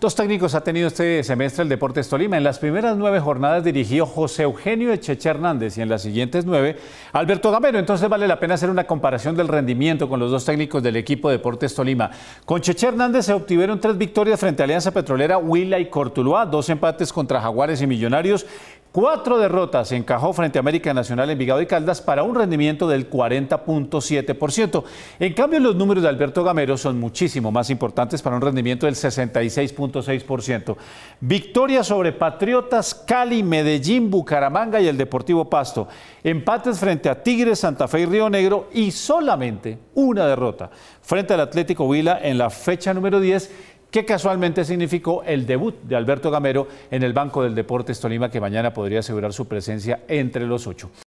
Dos técnicos ha tenido este semestre el Deportes Tolima. En las primeras nueve jornadas dirigió José Eugenio Echeche Hernández y en las siguientes nueve Alberto Gamero. Entonces vale la pena hacer una comparación del rendimiento con los dos técnicos del equipo Deportes Tolima. Con Cheche Hernández se obtuvieron tres victorias frente a Alianza Petrolera, Huila y Cortuluá, dos empates contra Jaguares y Millonarios, Cuatro derrotas encajó frente a América Nacional, en Envigado y Caldas para un rendimiento del 40.7%. En cambio, los números de Alberto Gamero son muchísimo más importantes para un rendimiento del 66.6%. Victoria sobre Patriotas, Cali, Medellín, Bucaramanga y el Deportivo Pasto. Empates frente a Tigres, Santa Fe y Río Negro y solamente una derrota frente al Atlético Huila en la fecha número 10 que casualmente significó el debut de Alberto Gamero en el Banco del Deportes Tolima, que mañana podría asegurar su presencia entre los ocho.